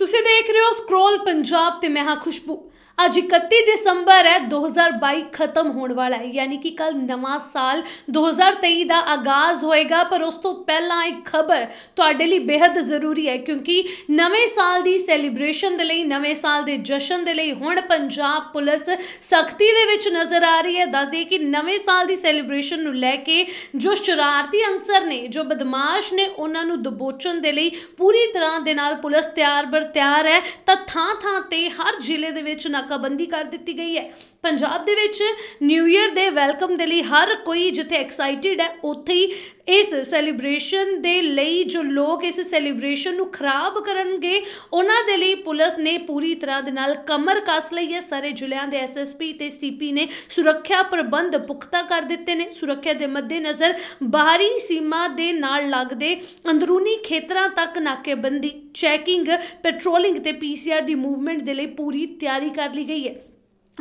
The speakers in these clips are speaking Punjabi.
ਤੁਸੀਂ ਦੇਖ ਰਹੇ ਹੋ ਸਕਰੋਲ ਪੰਜਾਬ ਤੇ ਮੈਂ ਹਾਂ ਖੁਸ਼ਬੂ ਅੱਜ 31 ਦਸੰਬਰ ਹੈ 2022 ਖਤਮ ਹੋਣ ਵਾਲਾ ਹੈ ਯਾਨੀ ਕਿ ਕੱਲ ਨਵਾਂ ਸਾਲ 2023 ਦਾ ਆਗਾਜ਼ ਹੋਏਗਾ ਪਰ ਉਸ ਤੋਂ ਪਹਿਲਾਂ ਇੱਕ ਖਬਰ ਤੁਹਾਡੇ ਲਈ ਬੇहद ਜ਼ਰੂਰੀ ਹੈ ਕਿਉਂਕਿ ਨਵੇਂ ਸਾਲ ਦੀ ਸੈਲੀਬ੍ਰੇਸ਼ਨ ਦੇ ਲਈ ਨਵੇਂ ਸਾਲ ਦੇ ਜਸ਼ਨ ਦੇ ਲਈ ਹੁਣ ਪੰਜਾਬ ਪੁਲਿਸ ਸਖਤੀ ਦੇ ਵਿੱਚ ਨਜ਼ਰ ਆ ਰਹੀ ਹੈ ਦੱਸਦੇ ਕਿ ਨਵੇਂ ਸਾਲ ਦੀ ਸੈਲੀਬ੍ਰੇਸ਼ਨ ਨੂੰ ਲੈ ਕੇ ਜੋ ਸ਼ਰਾਰਤੀ ਅੰਸਰ ਨੇ ਜੋ ਬਦਮਾਸ਼ ਨੇ ਉਹਨਾਂ ਨੂੰ ਦਬੋਚਣ ਦੇ ਲਈ ਪੂਰੀ ਤਰ੍ਹਾਂ ਦੇ ਨਾਲ ਪੁਲਿਸ ਤਿਆਰ ਬਰ ਤਿਆਰ ਹੈ ਤਾਂ ਥਾਂ ਥਾਂ ਤੇ ਹਰ ਜ਼ਿਲ੍ਹੇ ਦੇ ਵਿੱਚ ਨਾਕਾਬੰਦੀ ਕਰ ਦਿੱਤੀ ਗਈ ਹੈ ਪੰਜਾਬ ਦੇ ਵਿੱਚ ਨਿਊ ਈਅਰ ਦੇ ਵੈਲਕਮ ਦੇ ਲਈ ਹਰ ਕੋਈ ਜਿੱਥੇ ਐਕਸਾਈਟਿਡ ਹੈ ਉੱਥੇ ਹੀ ਇਸ ਸੈਲੀਬ੍ਰੇਸ਼ਨ ਦੇ ਲਈ ਜੋ ਲੋਕ ਇਸ ਸੈਲੀਬ੍ਰੇਸ਼ਨ ਨੂੰ ਖਰਾਬ ਕਰਨਗੇ ਉਹਨਾਂ ਦੇ ਲਈ ਪੁਲਿਸ ਨੇ ਪੂਰੀ ਤਰ੍ਹਾਂ ਦੇ ਨਾਲ ਕਮਰ ਕੱਸ ਲਈ ਹੈ ਸਾਰੇ ਜ਼ਿਲ੍ਹਿਆਂ ਦੇ ਐਸਐਸਪੀ ਤੇ ਸੀਪੀ ਨੇ ਸੁਰੱਖਿਆ ਪ੍ਰਬੰਧ ਪੁਖਤਾ ਕਰ ਦਿੱਤੇ ਨੇ ਸੁਰੱਖਿਆ ਦੇ ਮੱਦੇਨਜ਼ਰ ਬਾਹਰੀ ਸੀਮਾ ਦੇ ਨਾਲ ਲੱਗਦੇ ਅੰਦਰੂਨੀ ਖੇਤਰਾਂ ਤੱਕ ਨਾਕੇਬੰਦੀ ਚੈਕਿੰਗ ਪੈਟਰੋਲਿੰਗ ਤੇ ਪੀਸੀਆਰ ਦੀ ਮੂਵਮੈਂਟ ਦੇ ਲਈ ਪੂਰੀ ਤਿਆਰੀ ਕਰ ਲਈ ਗਈ ਹੈ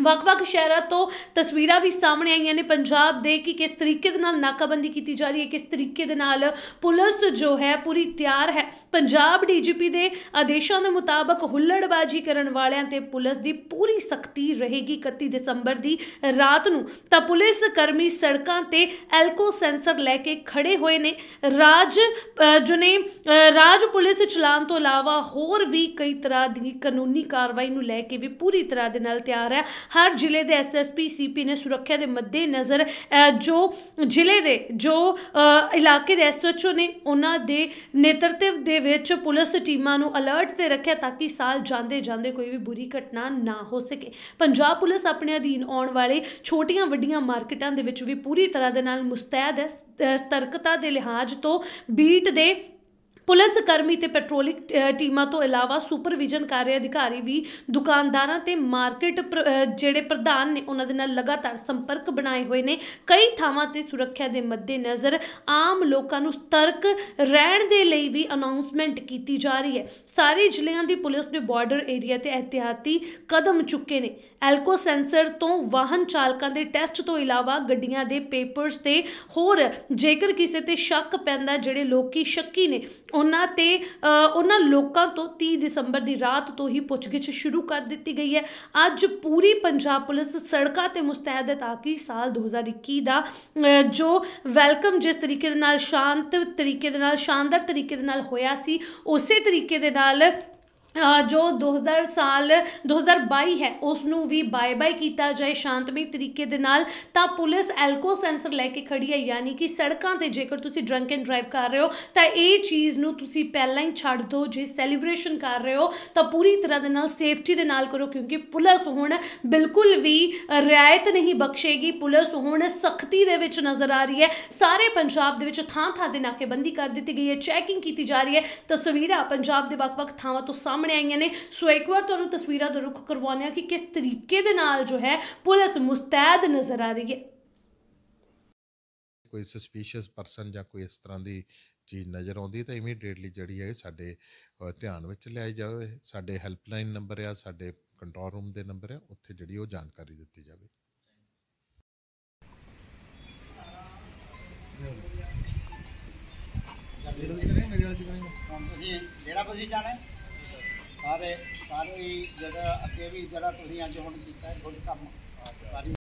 ਵੱਖ-ਵੱਖ ਸ਼ਹਿਰਾਂ ਤੋਂ ਤਸਵੀਰਾਂ ਵੀ ਸਾਹਮਣੇ ਆਈਆਂ ਨੇ ਪੰਜਾਬ ਦੇ ਕਿ ਕਿਸ ਤਰੀਕੇ ਦੇ ਨਾਲ ਨਾਕਾਬੰਦੀ ਕੀਤੀ ਜਾ ਰਹੀ ਹੈ ਕਿਸ ਤਰੀਕੇ ਦੇ ਨਾਲ ਪੁਲਿਸ ਜੋ ਹੈ ਪੂਰੀ ਤਿਆਰ ਹੈ ਪੰਜਾਬ ਡੀਜੀਪੀ ਦੇ ਆਦੇਸ਼ਾਂ ਦੇ ਮੁਤਾਬਕ ਹੁੱਲੜਬਾਜੀ ਕਰਨ ਵਾਲਿਆਂ ਤੇ ਪੁਲਿਸ ਦੀ ਪੂਰੀ ਸਖਤੀ ਰਹੇਗੀ 31 ਦਸੰਬਰ ਦੀ ਰਾਤ ਨੂੰ ਤਾਂ ਪੁਲਿਸ ਕਰਮੀ ਸੜਕਾਂ ਤੇ ਐਲਕੋ ਸੈਂਸਰ ਲੈ ਕੇ ਖੜੇ ਹੋਏ ਨੇ ਰਾਜ ਜੋ ਨੇ ਰਾਜ ਪੁਲਿਸ ਚਲਾਨ ਤੋਂ ਇਲਾਵਾ ਹੋਰ ਵੀ ਕਈ ਤਰ੍ਹਾਂ ਦੀ ਕਾਨੂੰਨੀ ਕਾਰਵਾਈ ਨੂੰ ਲੈ ਕੇ ਵੀ ਪੂਰੀ ਤਰ੍ਹਾਂ ਦੇ ਨਾਲ ਤਿਆਰ ਹੈ ਹਰ ਜ਼ਿਲ੍ਹੇ ਦੇ ਐਸਐਸਪੀ ਸੀਪੀ ਨੇ ਸੁਰੱਖਿਆ ਦੇ ਮੱਦੇ ਨਜ਼ਰ ਜੋ ਜ਼ਿਲ੍ਹੇ ਦੇ ਜੋ ਇਲਾਕੇ ਦੇ ਐਸਐਚਓ ਨੇ ਉਹਨਾਂ ਦੇ ਨੇਤਰਤਵ ਦੇ ਵਿੱਚ ਪੁਲਿਸ ਟੀਮਾਂ ਨੂੰ ਅਲਰਟ ਤੇ ਰੱਖਿਆ ਤਾਂ ਕਿ ਸਾਲ ਜਾਂਦੇ ਜਾਂਦੇ ਕੋਈ ਵੀ ਬੁਰੀ ਘਟਨਾ ਨਾ ਹੋ ਸਕੇ ਪੰਜਾਬ ਪੁਲਿਸ ਆਪਣੇ ਅਧੀਨ ਆਉਣ ਵਾਲੇ ਛੋਟੀਆਂ ਵੱਡੀਆਂ ਮਾਰਕੀਟਾਂ ਦੇ ਵਿੱਚ ਵੀ ਪੂਰੀ ਤਰ੍ਹਾਂ ਦੇ ਨਾਲ ਮੁਸਤੈਦ ਹੈ ਸਤਰਕਤਾ ਦੇ ਲਿਹਾਜ਼ ਤੋਂ ਬੀਟ ਦੇ ਪੁਲਿਸ ਕਰਮੀ ਤੇ ਪੈਟਰੋਲਿੰਗ ਟੀਮਾਂ ਤੋਂ ਇਲਾਵਾ ਸੁਪਰਵਿਜ਼ਨ ਕਾਰਜ ਅਧਿਕਾਰੀ ਵੀ ਦੁਕਾਨਦਾਰਾਂ ਤੇ ਮਾਰਕੀਟ ਜਿਹੜੇ ਪ੍ਰਧਾਨ ਨੇ ਉਹਨਾਂ ਦੇ ਨਾਲ ਲਗਾਤਾਰ ਸੰਪਰਕ ਬਣਾਏ ਹੋਏ ਨੇ ਕਈ ਥਾਵਾਂ ਤੇ ਸੁਰੱਖਿਆ ਦੇ ਮੱਦੇਨਜ਼ਰ ਆਮ ਲੋਕਾਂ ਨੂੰ ਸਤਰਕ ਰਹਿਣ ਦੇ ਲਈ ਵੀ ਅਨਾਉਂਸਮੈਂਟ ਕੀਤੀ ਜਾ ਰਹੀ ਹੈ ਸਾਰੇ ਜ਼ਿਲ੍ਹਿਆਂ ਦੀ ਪੁਲਿਸ ਨੇ ਬਾਰਡਰ ਏਰੀਆ ਤੇ ਇhtiyati ਕਦਮ ਚੁੱਕੇ ਨੇ ਐਲਕੋ ਸੈਂਸਰ ਤੋਂ ਵਾਹਨ ਚਾਲਕਾਂ ਦੇ ਟੈਸਟ ਤੋਂ ਇਲਾਵਾ ਗੱਡੀਆਂ ਦੇ ਪੇਪਰਸ ਤੇ ਹੋਰ ਜੇਕਰ ਕਿਸੇ ਤੇ ਸ਼ੱਕ ਪੈਂਦਾ ਜਿਹੜੇ ਲੋਕੀ ਸ਼ੱਕੀ ਨੇ ਉਹਨਾਂ ਤੇ ਉਹਨਾਂ ਲੋਕਾਂ ਤੋਂ 30 ਦਸੰਬਰ ਦੀ ਰਾਤ ਤੋਂ ਹੀ ਪੁੱਛਗਿੱਛ ਸ਼ੁਰੂ ਕਰ ਦਿੱਤੀ ਗਈ ਹੈ ਅੱਜ ਪੂਰੀ ਪੰਜਾਬ ਪੁਲਿਸ ਸੜਕਾਂ ਤੇ ਮੁਸਤੈਦ ਹੈ ਤਾਂ ਕਿ ਸਾਲ 2021 ਦਾ ਜੋ ਵੈਲਕਮ ਜਿਸ ਤਰੀਕੇ ਦੇ ਨਾਲ ਸ਼ਾਂਤ ਤਰੀਕੇ ਦੇ ਨਾਲ ਸ਼ਾਨਦਾਰ ਤਰੀਕੇ ਦੇ ਨਾਲ ਹੋਇਆ ਸੀ ਉਸੇ ਤਰੀਕੇ ਦੇ ਨਾਲ ਜੋ 2000 ਸਾਲ 2022 ਹੈ ਉਸ ਨੂੰ ਵੀ ਬਾਏ ਬਾਏ ਕੀਤਾ ਜਾਏ ਸ਼ਾਂਤਮਈ ਤਰੀਕੇ ਦੇ ਨਾਲ ਤਾਂ ਪੁਲਿਸ ਐਲਕੋ ਸੈਂਸਰ ਲੈ ਕੇ ਖੜੀ ਹੈ ਯਾਨੀ ਕਿ ਸੜਕਾਂ ਤੇ ਜੇਕਰ ਤੁਸੀਂ ਡਰੰਕ ਐਂਡ ਡਰਾਈਵ ਕਰ ਰਹੇ ਹੋ ਤਾਂ ਇਹ ਚੀਜ਼ ਨੂੰ ਤੁਸੀਂ ਪਹਿਲਾਂ ਹੀ ਛੱਡ ਦਿਓ ਜੇ ਸੈਲੀਬ੍ਰੇਸ਼ਨ ਕਰ ਰਹੇ ਹੋ ਤਾਂ ਪੂਰੀ ਤਰ੍ਹਾਂ ਦੇ ਨਾਲ ਸੇਫਟੀ ਦੇ ਨਾਲ ਕਰੋ ਕਿਉਂਕਿ ਪੁਲਿਸ ਹੁਣ ਬਿਲਕੁਲ ਵੀ ਰਿਆਇਤ ਨਹੀਂ ਬਖਸ਼ੇਗੀ ਪੁਲਿਸ ਹੁਣ ਸਖਤੀ ਦੇ ਵਿੱਚ ਨਜ਼ਰ ਆ ਰਹੀ ਹੈ ਸਾਰੇ ਪੰਜਾਬ ਦੇ ਵਿੱਚ ਥਾਂ ਥਾਂ ਨਾਕੇ ਬੰਦੀ ਕਰ ਦਿੱਤੀ ਗਈ ਹੈ ਚੈਕਿੰਗ ਕੀਤੀ ਜਾ ਰਹੀ ਹੈ ਤਸਵੀਰਾਂ ਪੰਜਾਬ ਦੇ ਵੱਖ-ਵੱਖ ਥਾਵਾਂ ਤੋਂ ਸਾਹਮਣੇ ਸਾਹਮਣੇ ਆਈਆਂ ਨੇ ਸੋ ਇੱਕ ਵਾਰ ਤੁਹਾਨੂੰ ਤਸਵੀਰਾਂ ਦਾ ਰੁਖ ਕਰਵਾਉਂਦੇ ਆ ਕਿ ਕਿਸ ਤਰੀਕੇ ਦੇ ਨਾਲ ਜੋ ਹੈ ਪੁਲਿਸ ਮੁਸਤੈਦ ਨਜ਼ਰ ਆ ਰਹੀ ਹੈ ਕੋਈ ਸਸਪੀਸ਼ੀਅਸ ਪਰਸਨ ਜਾਂ ਕੋਈ ਇਸ ਤਰ੍ਹਾਂ ਦੀ ਚੀਜ਼ ਨਜ਼ਰ ਆਉਂਦੀ ਤਾਂ ਇਮੀਡੀਏਟਲੀ ਜਿਹੜੀ ਹੈ ਸਾਡੇ ਧਿਆਨ ਵਿੱਚ ਲਿਆਈ ਜਾਵੇ ਸਾਡੇ ਹੈਲਪਲਾਈਨ ਨੰਬਰ ਆ ਸਾਡੇ ਕੰਟਰੋਲ ਰੂਮ ਦੇ ਨੰਬਰ ਆ ਉੱਥੇ ਜਿਹੜੀ ਉਹ ਜਾਣਕਾਰੀ ਦਿੱਤੀ ਜਾਵੇ ਅਸੀਂ ਡੇਰਾ ਬਸੀ ਜਾਣਾ ਸਾਰੇ ਸਾਰੇ ਜਿਹੜਾ ਅੱਗੇ ਵੀ ਜਿਹੜਾ ਤੁਸੀਂ ਅੱਜ ਹੁਣ ਕੀਤਾ ਗੁੱਡ ਕੰਮ ਸਾਰੀ